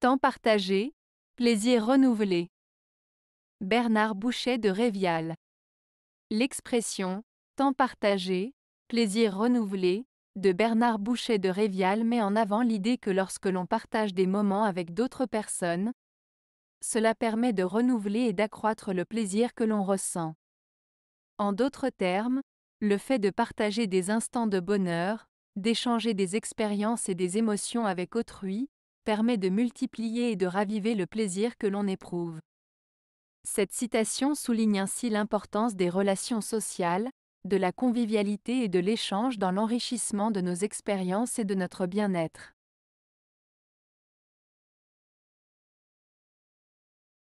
Temps partagé, plaisir renouvelé. Bernard Boucher de Révial. L'expression temps partagé, plaisir renouvelé de Bernard Boucher de Révial met en avant l'idée que lorsque l'on partage des moments avec d'autres personnes, cela permet de renouveler et d'accroître le plaisir que l'on ressent. En d'autres termes, le fait de partager des instants de bonheur, d'échanger des expériences et des émotions avec autrui, permet de multiplier et de raviver le plaisir que l'on éprouve. Cette citation souligne ainsi l'importance des relations sociales, de la convivialité et de l'échange dans l'enrichissement de nos expériences et de notre bien-être.